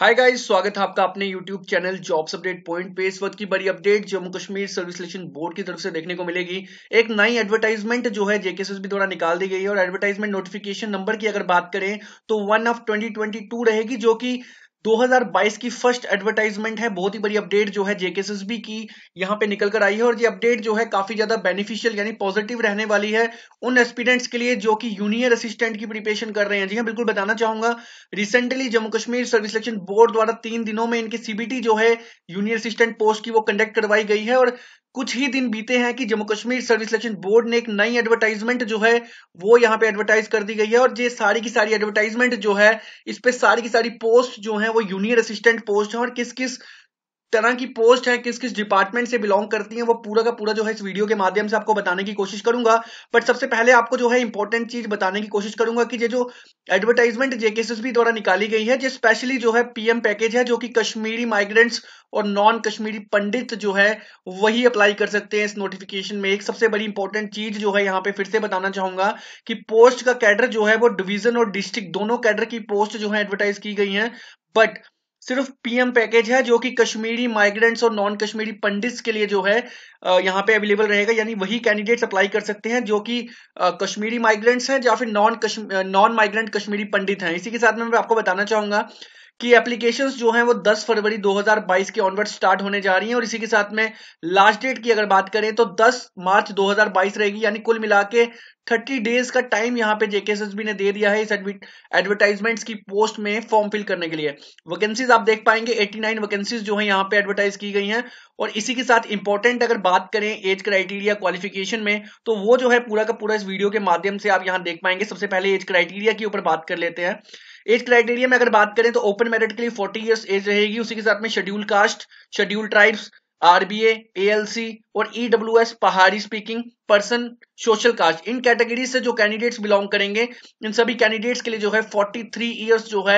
hi guys स्वागत है आपका अपने YouTube channel jobs update point पे इस वक्त की बड़ी update Jammu Kashmir service selection board की तरफ से देखने को मिलेगी एक नई एडवर्टाइजमेंट जो है जेकेएसएसबी द्वारा निकाल दी गई है और एडवर्टाइजमेंट नोटिफिकेशन नंबर की अगर बात करें तो वन ऑफ ट्वेंटी रहेगी जो की 2022 की फर्स्ट एडवर्टाइजमेंट है बहुत ही बड़ी अपडेट जो है जेके की यहाँ पे निकल कर आई है और ये अपडेट जो है काफी ज्यादा बेनिफिशियल यानी पॉजिटिव रहने वाली है उन एस्पिडेंट्स के लिए जो कि यूनियर असिस्टेंट की प्रिपेशन कर रहे हैं जी हाँ बिल्कुल बताना चाहूंगा recently Jammu Kashmir service selection board द्वारा तीन दिनों में इनकी सीबीटी जो है यूनियर असिस्टेंट पोस्ट की वो कंडक्ट करवाई गई है और कुछ ही दिन बीते हैं कि Jammu Kashmir service selection board ने एक नई एडवर्टाइजमेंट जो है वो यहाँ पे एडवर्टाइज कर दी गई है और ये सारी की सारी एडवर्टाइजमेंट जो है इस पे सारी की सारी पोस्ट जो है वो यूनियन असिस्टेंट पोस्ट है और किस किस तरह की पोस्ट है किस किस डिपार्टमेंट से बिलोंग करती है वो पूरा का पूरा जो है इस वीडियो के माध्यम से आपको बताने की कोशिश करूंगा बट सबसे पहले आपको जो है इंपॉर्टेंट चीज बताने की कोशिश करूंगा कि ये जो एडवर्टाइजमेंट जेकेएसएसबी द्वारा निकाली गई है जो स्पेशली जो है पीएम पैकेज है जो कि कश्मीरी माइग्रेंट्स और नॉन कश्मीरी पंडित जो है वही अप्लाई कर सकते हैं इस नोटिफिकेशन में एक सबसे बड़ी इंपॉर्टेंट चीज जो है यहाँ पे फिर से बताना चाहूंगा कि पोस्ट का कैडर जो है वो डिवीजन और डिस्ट्रिक्ट दोनों कैडर की पोस्ट जो है एडवर्टाइज की गई है बट सिर्फ पीएम पैकेज है जो कि कश्मीरी माइग्रेंट्स और नॉन कश्मीरी पंडित्स के लिए जो है यहाँ पे अवेलेबल रहेगा यानी वही कैंडिडेट्स अप्लाई कर सकते हैं जो कि कश्मीरी माइग्रेंट्स हैं या फिर non non migrant Kashmiri Pandit हैं इसी के साथ में मैं आपको बताना चाहूंगा कि एप्लीकेशन जो हैं वो 10 फरवरी 2022 के ऑनवर्ड स्टार्ट होने जा रही हैं और इसी के साथ में लास्ट डेट की अगर बात करें तो 10 मार्च 2022 रहेगी यानी कुल मिला के थर्टी डेज का टाइम यहाँ पे जेकेएसएसबी ने दे दिया है इस एडवर्टाइजमेंट्स की पोस्ट में फॉर्म फिल करने के लिए वैकेंसीज आप देख पाएंगे 89 वैकेंसीज जो है यहाँ पे एडवर्टाइज की गई हैं और इसी के साथ इंपॉर्टेंट अगर बात करें एज क्राइटेरिया क्वालिफिकेशन में तो वो जो है पूरा का पूरा इस वीडियो के माध्यम से आप यहाँ देख पाएंगे सबसे पहले एज क्राइटेरिया के ऊपर बात कर लेते हैं एज क्राइटेरिया में अगर बात करें तो ओपन मेरिट के लिए फोर्टी ईयर्स एज रहेगी उसी के साथ में schedule caste schedule tribes RBA ALC और EW e S Pahari speaking person social caste इन कैटेगरी से जो कैंडिडेट्स बिलोंग करेंगे इन सभी कैंडिडेट्स के लिए जो है 43 ईयर्स जो है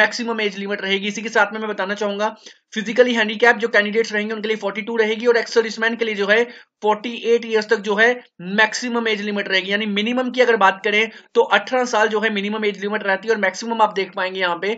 मैक्सिमम एज लिमिट रहेगी इसी के साथ में मैं बताना चाहूंगा फिजिकली हैंडीकैप जो कैंडिडेट्स रहेंगे उनके लिए 42 रहेगी और एक्स के लिए जो है 48 ईयर्स तक जो है मैक्सिमम एज लिमिट रहेगी यानी मिनिमम की अगर बात करें तो अठारह साल जो है मिनिमम एज लिमिट रहती है और मैक्सिमम आप देख पाएंगे यहाँ पे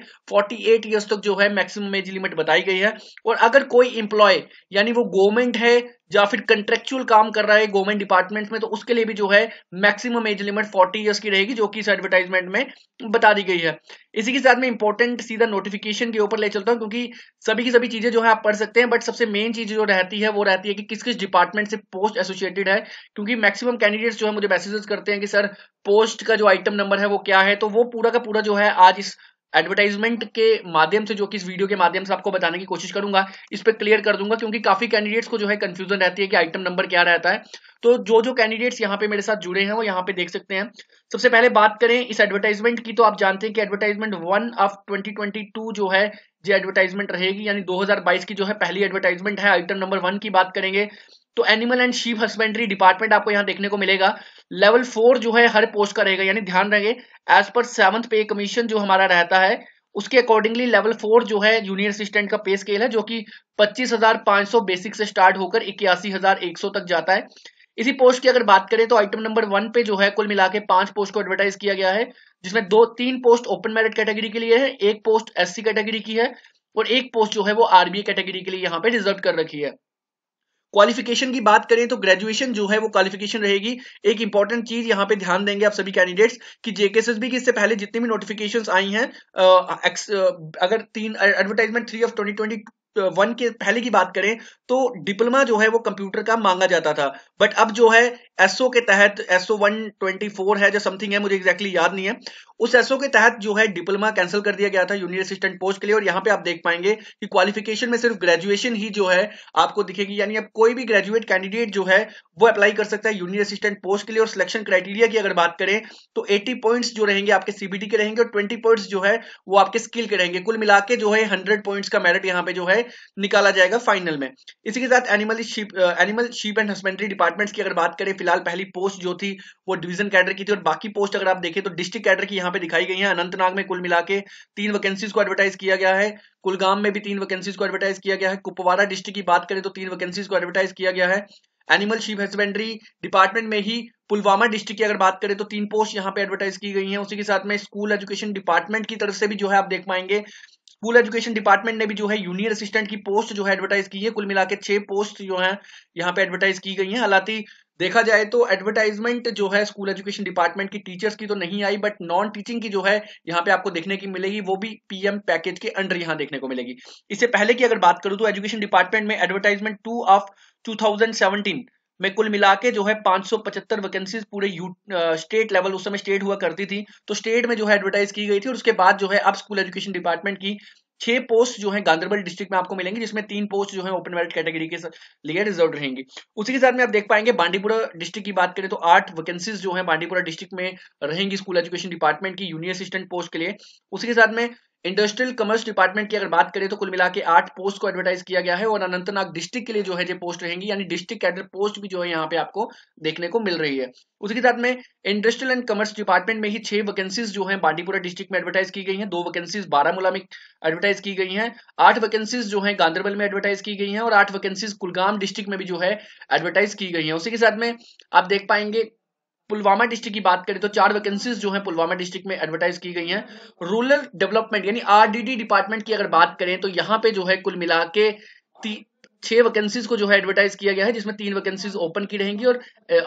एट इयर्स तक जो है मैक्सिमम एज लिमिट बताई गई है और अगर कोई इंप्लॉय यानी वो गवर्नमेंट है या फिर कंट्रेक्चुअल काम कर रहा है गवर्नमेंट डिपार्टमेंट में तो उसके लिए भी जो है मैक्सिमम एज लिमिट 40 इयर्स की रहेगी जो कि इस एडवर्टाइजमेंट में बता दी गई है इसी के साथ में इंपॉर्टेंट सीधा नोटिफिकेशन के ऊपर ले चलता हूं क्योंकि सभी की सभी चीजें जो है आप पढ़ सकते हैं बट सबसे मेन चीज जो रहती है वो रहती है कि किस किस डिपार्टमेंट से पोस्ट एसोसिएटेड है क्योंकि मैक्सिमम कैंडिडेट्स जो है मुझे मैसेजेस करते हैं कि सर पोस्ट का जो आइटम नंबर है वो क्या है तो वो पूरा का पूरा जो है आज इस एडवर्टाइजमेंट के माध्यम से जो कि इस वीडियो के माध्यम से आपको बताने की कोशिश करूंगा इस पर क्लियर कर दूंगा क्योंकि काफी कैंडिडेट्स को जो है कंफ्यूजन रहती है कि आइटम नंबर क्या रहता है तो जो जो कैंडिडेट्स यहाँ पे मेरे साथ जुड़े हैं वो यहाँ पे देख सकते हैं सबसे पहले बात करें इस एडवर्टाइजमेंट की तो आप जानते हैं कि एडवर्टाइजमेंट वन ऑफ ट्वेंटी जो है ये एडवर्टाइजमेंट रहेगी यानी 2022 की जो है पहली एडवर्टाइजमेंट है आइटम नंबर वन की बात करेंगे तो animal and sheep husbandry department आपको यहाँ देखने को मिलेगा लेवल फोर जो है हर पोस्ट का रहेगा यानी ध्यान रहे एज पर सेवंथ पे कमीशन जो हमारा रहता है उसके अकॉर्डिंगली लेवल फोर जो है जूनियर असिस्टेंट का पे स्केल है जो कि 25,500 बेसिक से स्टार्ट होकर इक्यासी तक जाता है इसी पोस्ट की अगर बात करें तो आइटम नंबर वन पे जो है कुल मिला के पांच पोस्ट को एडवर्टाइज किया गया है जिसमें दो तीन पोस्ट ओपन मेरिट कैटेगरी के लिए है एक पोस्ट एससी कैटेगरी की है और एक पोस्ट जो है वो आरबीए कैटेगरी के लिए यहाँ पे रिजर्व कर रखी है क्वालिफिकेशन की बात करें तो ग्रेजुएशन जो है वो क्वालिफिकेशन रहेगी एक इंपॉर्टेंट चीज यहाँ पे ध्यान देंगे आप सभी कैंडिडेट्स कि जेकेएसएसबी की इससे पहले जितने भी नोटिफिकेशंस आई हैं अगर तीन advertisement three of twenty twenty one के पहले की बात करें तो डिप्लोमा जो है वो कंप्यूटर का मांगा जाता था बट अब जो है एसओ के तहत एसओ वन ट्वेंटी फोर है जो समथिंग है मुझे एग्जैक्टली exactly याद नहीं है उस एसओ के तहत जो है डिप्लोमा कैंसिल कर दिया गया था यूनियर असिस्टेंट पोस्ट के लिए और यहाँ पे आप देख पाएंगे कि क्वालिफिकेशन में सिर्फ ग्रेजुएशन ही जो है आपको दिखेगी यानी अब कोई भी ग्रेजुएट कैंडिडेट जो है वो अप्लाई कर सकता है यूनियर असिस्टेंट पोस्ट के लिए और सिलेक्शन क्राइटेरिया की अगर बात करें तो एट्टी पॉइंट्स जो रहेंगे आपके सीबीटी के रहेंगे और ट्वेंटी पॉइंट जो है वो आपके स्किल के रहेंगे कुल मिला के जो है हंड्रेड पॉइंट्स का मेरिट यहाँ पे जो है निकाला जाएगा फाइनल में इसी के साथ animal sheep animal sheep and husbandry departments की अगर बात करें फिलहाल पहली पोस्ट जो थी वो डिवीजन कैडर की थी और बाकी पोस्ट अगर आप देखें तो डिस्ट्रिक्ट कैडर की यहाँ पे दिखाई गई हैं अनंतनाग में कुल मिला के तीन वैकेंसीज को एडवर्टाइज किया गया है कुलगाम में भी तीन वैकेंसीज को एडवर्टाइज किया गया है कुपवाड़ा डिस्ट्रिक्ट की बात करें तो तीन वैकेंसीज को एडवर्टाइज किया गया है एनिमल शीप हस्बेंड्री डिपार्टमेंट में ही पुलवामा डिस्ट्रिक्ट की अगर बात करें तो तीन पोस्ट यहाँ पे एडवर्टाइज की गई है उसी के साथ में स्कूल एजुकेशन डिपार्टमेंट की तरफ से भी जो है आप देख पाएंगे स्कूल एजुकेशन डिपार्टमेंट ने भी जो है यूनियर असिस्टेंट की पोस्ट जो है एडवर्टाइज की है कुल मिला के छह पोस्ट जो है यहाँ पे एडवर्टाइज की गई है हालांकि देखा जाए तो एडवर्टाइजमेंट जो है स्कूल एजुकेशन डिपार्टमेंट की टीचर्स की तो नहीं आई बट नॉन टीचिंग की जो है यहाँ पे आपको देखने की मिलेगी वो भी पीएम पैकेज के अंडर यहाँ देखने को मिलेगी इससे पहले की अगर बात करूं तो एजुकेशन डिपार्टमेंट में एडवर्टाइजमेंट टू ऑफ टू में कुल मिला के जो है 575 वैकेंसीज पूरे यू स्टेट लेवल उस समय स्टेट हुआ करती थी तो स्टेट में जो है एडवर्टाइज की गई थी और उसके बाद जो है अब स्कूल एजुकेशन डिपार्टमेंट की छह पोस्ट जो है गांधरबल डिस्ट्रिक्ट में आपको मिलेंगे जिसमें तीन पोस्ट जो है ओपन मेरिट कैटेगरी के लिए रिजर्व रहेंगी उसी के साथ में आप देख पाएंगे बांडीपुरा डिस्ट्रिक्ट की बात करें तो आठ वैकेंसीज जो है बांडीपुरा डिस्ट्रिक्ट में रहेंगी स्कूल एजुकेशन डिपार्टमेंट की यूनियन असिस्टेंट पोस्ट के लिए उसी के साथ में इंडस्ट्रियल कमर्स डिपार्टमेंट की अगर बात करें तो कुल मिला के आठ पोस्ट को एडवर्टाइज किया गया है और अनंतनाग डिस्ट्रिक्ट के लिए जो है जो पोस्ट रहेंगी यानी डिस्ट्रिक्ट कैडर पोस्ट भी जो है यहाँ पे आपको देखने को मिल रही है उसके साथ में इंडस्ट्रियल एंड कमर्स डिपार्टमेंट में ही छह वैकेंसीज जो है बांडीपुरा डिस्ट्रिक्ट में एडवर्टाइज की गई है दो वैकेंसीज बारामूला में एडवर्टाइज की गई है आठ वैकेंसीज जो है गांधरबल में एडवर्टाइज की गई है और आठ वैकेंसीज कुलगाम डिस्ट्रिक्ट में भी जो है एडवर्टाइज की गई है उसी के साथ में आप देख पाएंगे पुलवामा डिस्ट्रिक्ट की बात करें तो चार वैकेंसीज जो है पुलवामा डिस्ट्रिक्ट में एडवर्टाइज की गई हैं रूरल डेवलपमेंट यानी आरडीडी डिपार्टमेंट की अगर बात करें तो यहाँ पे जो है कुल मिला के छह वैकेंसीज को जो है एडवर्टाइज किया गया है जिसमें तीन वैकेंसीज ओपन की रहेंगी और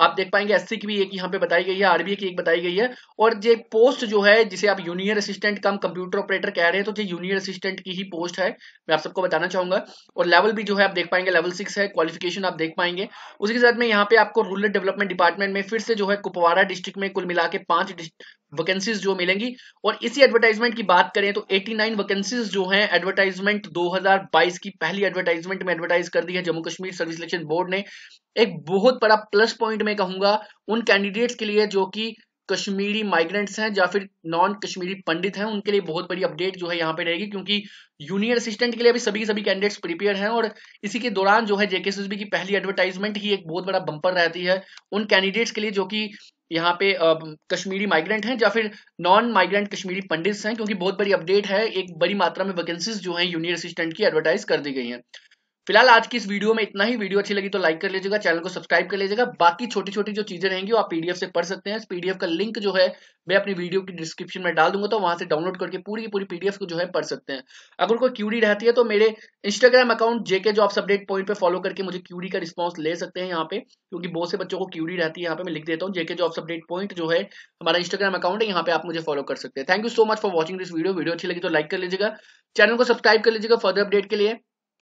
आप देख पाएंगे एससी की भी एक यहाँ पे बताई गई है आरबीए की एक बताई गई है और ये पोस्ट जो है जिसे आप junior assistant cum computer operator कह रहे हैं तो ये यूनियर असिस्टेंट की ही पोस्ट है मैं आप सबको बताना चाहूंगा और लेवल भी जो है आप देख पाएंगे लेवल सिक्स है क्वालिफिकेशन आप देख पाएंगे उसके साथ में यहाँ पे आपको रूरल डेवलपमेंट डिपार्टमेंट में फिर से जो है कुपवाड़ा डिस्ट्रिक्ट में कुल मिला के पांच वैकेंसीज जो मिलेंगी और इसी एडवर्टाइजमेंट की बात करें तो 89 वैकेंसीज जो हैं एडवर्टाइजमेंट 2022 की पहली एडवर्टाइजमेंट में एडवर्टाइज कर दी है Jammu Kashmir service selection board ने एक बहुत बड़ा प्लस पॉइंट में कहूंगा उन कैंडिडेट्स के लिए जो कि कश्मीरी माइग्रेंट्स हैं या फिर नॉन कश्मीरी पंडित हैं उनके लिए बहुत बड़ी अपडेट जो है यहाँ पे रहेगी क्योंकि यूनियर असिस्टेंट के लिए अभी सभी सभी कैंडिडेट्स प्रिपेयर हैं और इसी के दौरान जो है जेके की पहली एडवर्टाइजमेंट ही एक बहुत बड़ा बंपर रहती है उन कैंडिडेट्स के लिए जो कि यहाँ पे आ, कश्मीरी माइग्रेंट हैं या फिर नॉन माइग्रेंट कश्मीरी पंडित हैं क्योंकि बहुत बड़ी अपडेट है एक बड़ी मात्रा में वैकेंसीज जो है यूनियर असिस्टेंट की एडवर्टाइज कर दी गई है फिलहाल आज की इस वीडियो में इतना ही वीडियो अच्छी लगी तो लाइक कर लीजिएगा चैनल को सब्सक्राइब कर लीजिएगा बाकी छोटी छोटी जो चीजें रहेंगी वो आप पीडीएफ से पढ़ सकते हैं पीडीएफ का लिंक जो है मैं अपनी वीडियो की डिस्क्रिप्शन में डाल दूंगा तो वहां से डाउनलोड करके पूरी की पूरी पीडीएफ को जो है पढ़ सकते हैं अगर कोई क्यूरी रहती है तो मेरे Instagram account JK jobs update point पर फॉलो करके मुझे क्यूरी का रिस्पॉन्स ले सकते हैं यहाँ पे क्योंकि बहुत से बच्चों को क्यूरी रहती है यहाँ पे मैं लिख देता हूँ जेके जॉब्स अपडेट पॉइंट जो है हमारा इंस्टाग्राम अकाउंट है यहाँ पे आप मुझे फॉलो कर सकते हैं thank you so much for watching this video video अच्छी लगी तो लाइक कर लीजिएगा चैनल को सब्सक्राइब कर लीजिएगा फर्दर अपडेट के लिए